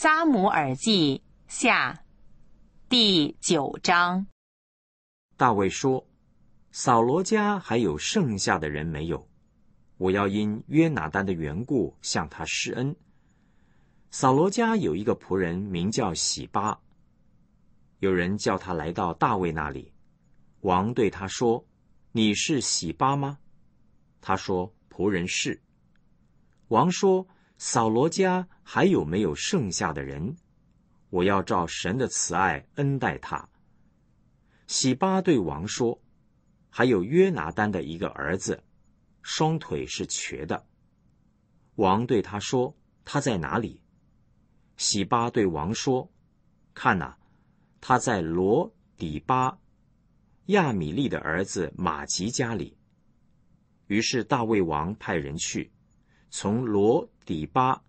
撒姆耳记下第九章，大卫说：“扫罗家还有剩下的人没有？我要因约拿丹的缘故向他施恩。”扫罗家有一个仆人名叫喜巴，有人叫他来到大卫那里。王对他说：“你是喜巴吗？”他说：“仆人是。”王说。扫罗家还有没有剩下的人？我要照神的慈爱恩待他。洗巴对王说：“还有约拿丹的一个儿子，双腿是瘸的。”王对他说：“他在哪里？”洗巴对王说：“看呐，他在罗底巴亚米利的儿子马吉家里。”于是大卫王派人去。从罗底巴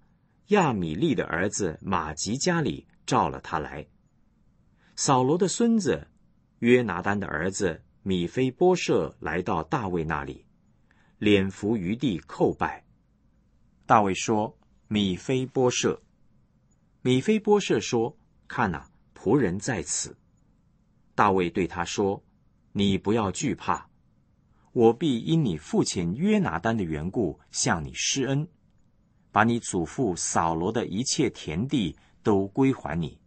亚米利的儿子马吉家里召了他来。扫罗的孙子约拿丹的儿子米菲波舍来到大卫那里，脸伏于地叩拜。大卫说：“米菲波舍。”米菲波舍说：“看哪，仆人在此。”大卫对他说：“你不要惧怕。”我必因你父亲约拿丹的缘故向你施恩，把你祖父扫罗的一切田地都归还你，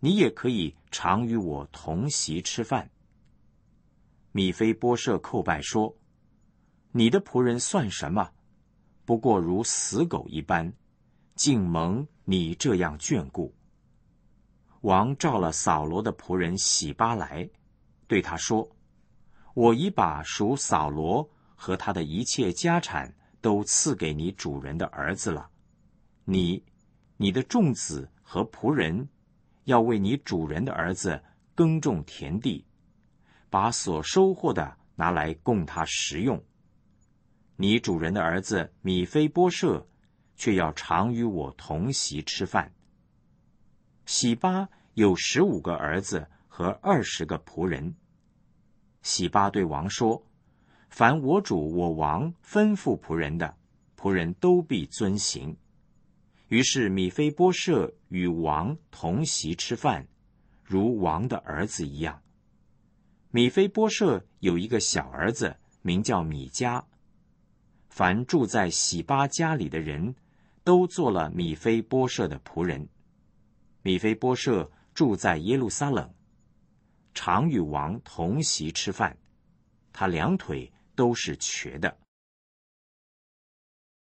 你也可以常与我同席吃饭。米菲波舍叩拜说：“你的仆人算什么？不过如死狗一般，竟蒙你这样眷顾。”王召了扫罗的仆人喜巴来，对他说。我已把属扫罗和他的一切家产都赐给你主人的儿子了。你、你的众子和仆人，要为你主人的儿子耕种田地，把所收获的拿来供他食用。你主人的儿子米菲波舍，却要常与我同席吃饭。喜巴有十五个儿子和二十个仆人。喜巴对王说：“凡我主我王吩咐仆人的，仆人都必遵行。”于是米菲波设与王同席吃饭，如王的儿子一样。米菲波设有一个小儿子，名叫米迦。凡住在喜巴家里的人，都做了米菲波设的仆人。米菲波设住在耶路撒冷。常与王同席吃饭，他两腿都是瘸的。